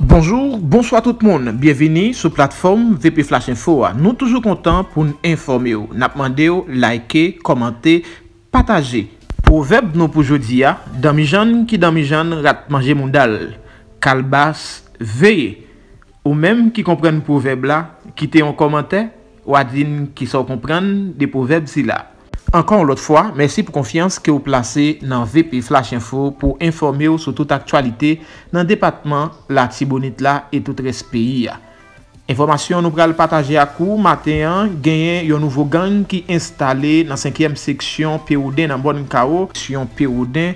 Bonjour, bonsoit tout moun, bienveni sou platform VP Flash Info. Nou toujou kontant pou n'informe ou, nap mande ou, like e, komante e, pataje e. Pouveb nou poujou di ya, damijan ki damijan rat manje moun dal, kalbas veye. Ou menm ki kompren pouveb la, kite yon komante, wadin ki sou kompren de pouveb si la. Ankon ou lot fwa, mersi pou konfians ki ou plase nan VP Flash Info pou informe ou sou tout aktualite nan depatman la tibounit la et tout respeyi ya. Informasyon nou pral pataje a kou, maten an, genyen yon nouvo gang ki instale nan 5e seksyon P.O.D. nan bonn kao. Seksyon P.O.D.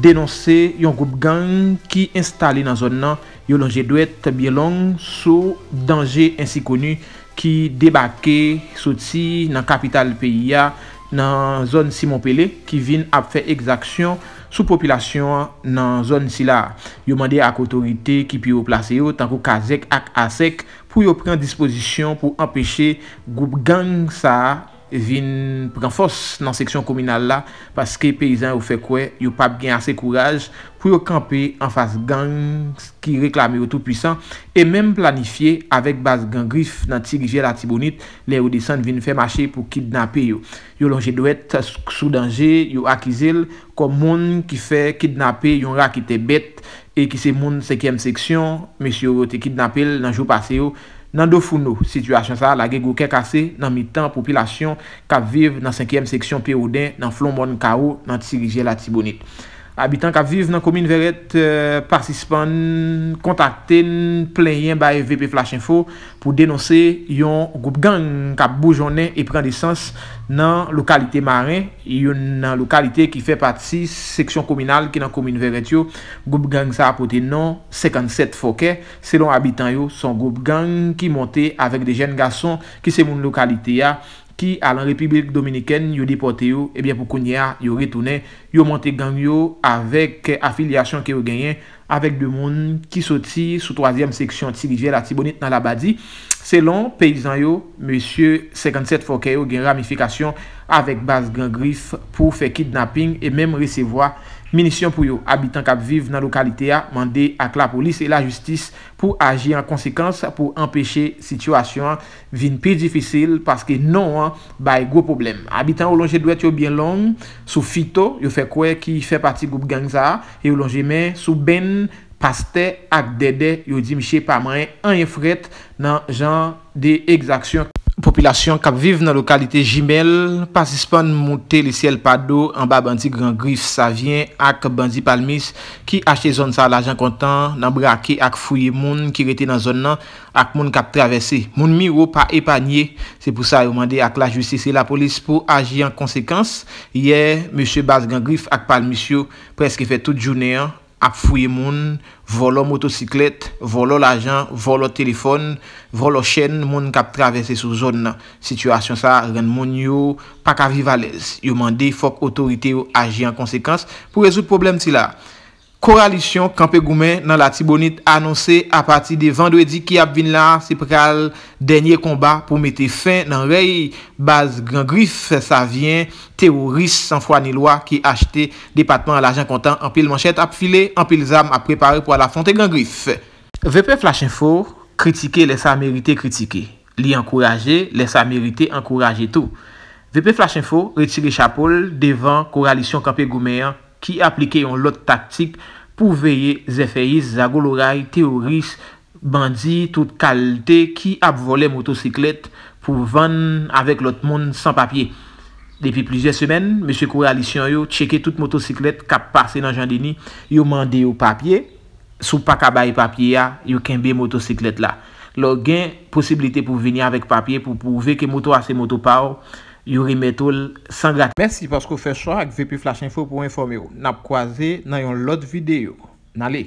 denonse yon group gang ki instale nan zon nan yon lonje dwet bie long sou danje ensi konu ki debake sou ti nan kapital peyi ya. nan zon Simon Pele ki vin ap fe exaksyon sou populasyon nan zon si la. Yo mande ak otorite ki pi yo plase yo tanko Kazek ak Asek pou yo pren disposisyon pou empeshe goup gang sa a vin pren fos nan seksyon kominal la paske peyizan ou fe kwe yo pap gen ase kouraj pou yo kampe an fase gang ki reklami ou tou pwisan e menm planifiye avek baz gang grif nan ti rije la ti bonit le ou desan vin fe mache pou kidnap yo yo lonje dwet sou danje yo akizel kom moun ki fe kidnap yo yon ra ki te bet e ki se moun sekem seksyon mesyo yo te kidnap yo nan jou pase yo Nan do foun nou, situasyon sa la ge gwo ke kase nan mitan popilasyon kap vive nan 5e seksyon pe ou den nan flon bon ka ou nan tigije la tibonit. Abitan kap vive nan komine veret, euh, partispan kontakte plen yen ba FVP Flashinfo pou denonse yon goup gang kap boujone e pren desans nan lokalite marin. Yon nan lokalite ki fe pati seksyon kominal ki nan komine veret yo, goup gang sa apote nan 57 fokè. Selon abitan yo, son goup gang ki monte avek de jen gason ki se moun lokalite ya. Ki alan Republik Dominiken yo depote yo, ebyen eh pou konya yo retoune, yo monte gang yo avèk afilyasyon ki yo genyen avèk de moun ki soti sou 3èm seksyon tibijè la tibonit nan la badi. Selon peyizan yo, monsye 57 fokè yo gen ramifikasyon avèk bas gangrif pou fè kidnapping e mèm resevwa. Minisyon pou yo, abitan kap vive nan lokalite a, mande ak la polis e la justis pou aji an konsekans pou empeshe situasyon vin pi difisil paske nou an bay go problem. Abitan ou lonje dwe t yo bien long, sou fito, yo fe kwe ki fe pati goup gangza, yo e lonje men sou ben paste ak dede, yo di mi chepa man, an ye fret nan jan de egzaksyon. Popilasyon kap vive nan lokalite Jimel, pasispon moute le siel pado an ba bandi Grand Grif sa vyen ak bandi Palmis ki achte zon sa la jan kontan nan brake ak fuyye moun ki rete nan zon nan ak moun kap travese. Moun miro pa epanye, se pou sa yo mande ak la justice la polis pou aji an konsekans. Ye, M. Bas Grand Grif ak Palmis yo preske fe tout jounen an. ap fwe moun, volo motosiklet, volo lajan, volo telefon, volo chen moun kap travese sou zon nan. Sityasyon sa ren moun yo pak avivalèz. Yo mande fok otorite yo aji an konsekans pou rezout problem ti la. Koalisyon Kampi Goumen nan la tibonit anonsè a pati de vendredi ki ap vin la sepral denye komba pou mette fin nan rey baz Grand Grif. Sa vyen teroris anfoanilwa ki achete depatman l'ajan kontan anpil manchet ap file, anpil zam ap prepare pou alafonte Grand Grif. VP Flashinfo kritike lesa merite kritike. Li ankoraje lesa merite ankoraje tou. VP Flashinfo retire chapol devan koalisyon Kampi Goumen an. Ki aplike yon lot taktik pou veye ze feyis, zagol oray, teoris, bandi, tout kalte ki ap vole motosiklet pou ven avèk lot moun san papye. Depi plizye semen, M. Kouralisyon yo cheke tout motosiklet kap pase nan Jandini, yo mande yo papye. Sou pa kabaye papye ya, yo kenbe motosiklet la. Lo gen posibilite pou veni avèk papye pou pouve ke moto ase moto pa ou. Yori Metol, Sangat. Mersi pasko fè chwa ak VP Flash Info pou informe yo. Nap kwa zè nan yon lot videyo. Nalè.